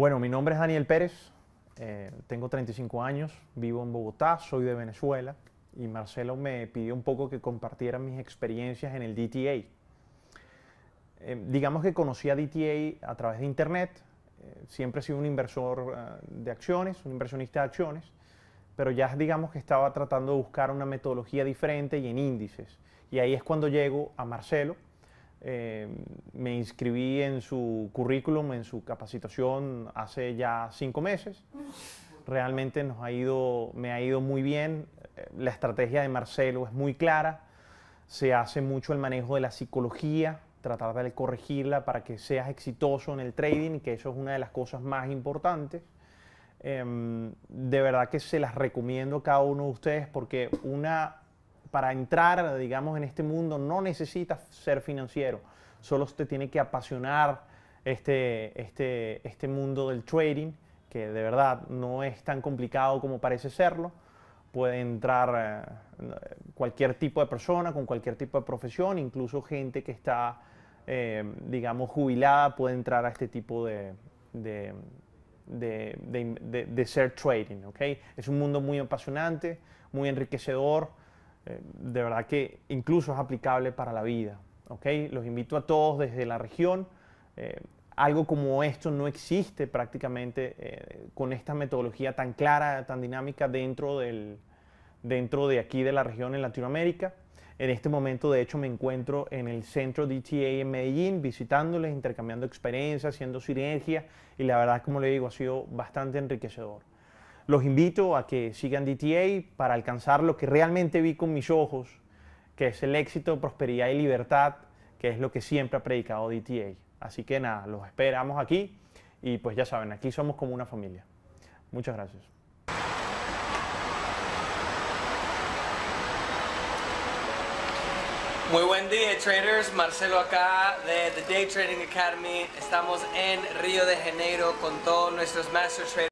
Bueno, mi nombre es Daniel Pérez, eh, tengo 35 años, vivo en Bogotá, soy de Venezuela y Marcelo me pidió un poco que compartiera mis experiencias en el DTA. Eh, digamos que conocí a DTA a través de Internet, eh, siempre he sido un inversor de acciones, un inversionista de acciones, pero ya digamos que estaba tratando de buscar una metodología diferente y en índices. Y ahí es cuando llego a Marcelo, Em, me inscribí en su currículum, en su capacitación hace ya cinco meses. Realmente nos ha ido, me ha ido muy bien. Eh, la estrategia de Marcelo es muy clara. Se hace mucho el manejo de la psicología, tratar de corregirla para que seas exitoso en el trading, que eso es una de las cosas más importantes. Em, de verdad que se las recomiendo a cada uno de ustedes porque una para entrar, digamos, en este mundo no necesitas ser financiero, solo te tiene que apasionar este, este, este mundo del trading, que de verdad no es tan complicado como parece serlo. Puede entrar eh, cualquier tipo de persona con cualquier tipo de profesión, incluso gente que está, eh, digamos, jubilada puede entrar a este tipo de, de de, de, ser trading. ¿ok? Es un mundo muy apasionante, muy enriquecedor. Eh, de verdad que incluso es aplicable para la vida. ¿okay? Los invito a todos desde la región. Eh, algo como esto no existe prácticamente eh, con esta metodología tan clara, tan dinámica dentro, del, dentro de aquí de la región en Latinoamérica. En este momento, de hecho, me encuentro en el centro DTA en Medellín, visitándoles, intercambiando experiencias, haciendo sinergia y la verdad, como le digo, ha sido bastante enriquecedor los invito a que sigan DTA para alcanzar lo que realmente vi con mis ojos, que es el éxito, prosperidad y libertad, que es lo que siempre ha predicado DTA. Así que nada, los esperamos aquí y pues ya saben, aquí somos como una familia. Muchas gracias. Muy buen día traders, Marcelo acá de The Day Trading Academy. Estamos en Río de Janeiro con todos nuestros Master Traders.